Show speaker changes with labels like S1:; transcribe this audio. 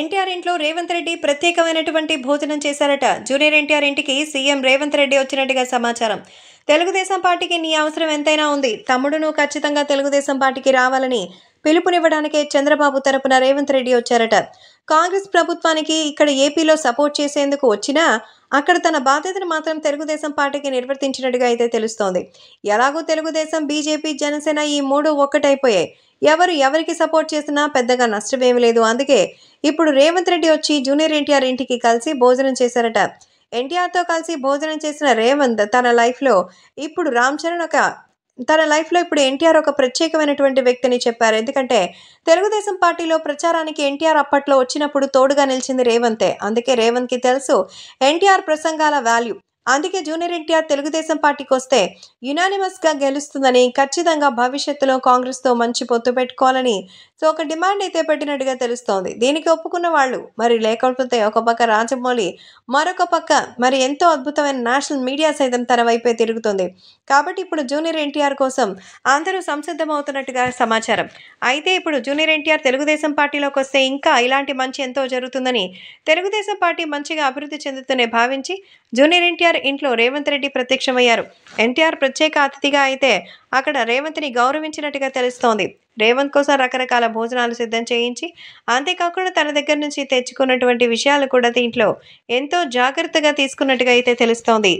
S1: ఎన్టీఆర్ ఇంట్లో రేవంత్ రెడ్డి ప్రత్యేకమైనటువంటి భోజనం చేశారట జూనియర్ ఎన్టీఆర్ ఇంటికి సీఎం రేవంత్ రెడ్డి వచ్చినట్టుగా సమాచారం తెలుగుదేశం పార్టీకి నీ అవసరం ఎంతైనా ఉంది తమ్ముడును ఖచ్చితంగా తెలుగుదేశం పార్టీకి రావాలని పిలుపునివ్వడానికే చంద్రబాబు తరపున రేవంత్ రెడ్డి వచ్చారట కాంగ్రెస్ ప్రభుత్వానికి ఇక్కడ ఏపీలో సపోర్ట్ చేసేందుకు వచ్చినా అక్కడ తన బాధ్యతను మాత్రం తెలుగుదేశం పార్టీకి నిర్వర్తించినట్టుగా అయితే తెలుస్తోంది ఎలాగో తెలుగుదేశం బీజేపీ జనసేన ఈ మూడు ఒక్కటైపోయాయి ఎవరు ఎవరికి సపోర్ట్ చేసినా పెద్దగా నష్టమేమి లేదు అందుకే ఇప్పుడు రేవంత్ రెడ్డి వచ్చి జూనియర్ ఎన్టీఆర్ ఇంటికి కలిసి భోజనం చేశారట ఎన్టీఆర్తో కలిసి భోజనం చేసిన రేవంత్ తన లైఫ్లో ఇప్పుడు రామ్ చరణ్ ఒక తన లైఫ్లో ఇప్పుడు ఎన్టీఆర్ ఒక ప్రత్యేకమైనటువంటి వ్యక్తిని చెప్పారు ఎందుకంటే తెలుగుదేశం పార్టీలో ప్రచారానికి ఎన్టీఆర్ అప్పట్లో వచ్చినప్పుడు తోడుగా నిలిచింది రేవంతే అందుకే రేవంత్కి తెలుసు ఎన్టీఆర్ ప్రసంగాల వాల్యూ అందుకే జూనియర్ ఎన్టీఆర్ తెలుగుదేశం పార్టీకి వస్తే యునానిమస్గా గెలుస్తుందని ఖచ్చితంగా భవిష్యత్తులో కాంగ్రెస్తో మంచి పొత్తు పెట్టుకోవాలని సో ఒక డిమాండ్ అయితే పెట్టినట్టుగా తెలుస్తోంది దీనికి ఒప్పుకున్న వాళ్ళు మరి లేకపోతే ఒక పక్క రాజమౌళి మరొక పక్క మరి ఎంతో అద్భుతమైన నేషనల్ మీడియా సైతం తన వైపే తిరుగుతుంది కాబట్టి ఇప్పుడు జూనియర్ ఎన్టీఆర్ కోసం అందరూ అవుతున్నట్టుగా సమాచారం అయితే ఇప్పుడు జూనియర్ ఎన్టీఆర్ తెలుగుదేశం పార్టీలోకి వస్తే ఇంకా ఇలాంటి మంచి ఎంతో జరుగుతుందని తెలుగుదేశం పార్టీ మంచిగా అభివృద్ధి చెందుతూనే భావించి జూనియర్ ఎన్టీఆర్ ఎన్టీఆర్ ఇంట్లో రేవంత్ రెడ్డి ప్రత్యక్షమయ్యారు ఎన్టీఆర్ ప్రత్యేక అతిథిగా అయితే అక్కడ రేవంత్ ని గౌరవించినట్టుగా తెలుస్తోంది రేవంత్ కోసం రకరకాల భోజనాలు సిద్ధం చేయించి అంతేకాకుండా తన దగ్గర నుంచి తెచ్చుకున్నటువంటి విషయాలు కూడా దీంట్లో ఎంతో జాగ్రత్తగా తీసుకున్నట్టుగా అయితే తెలుస్తోంది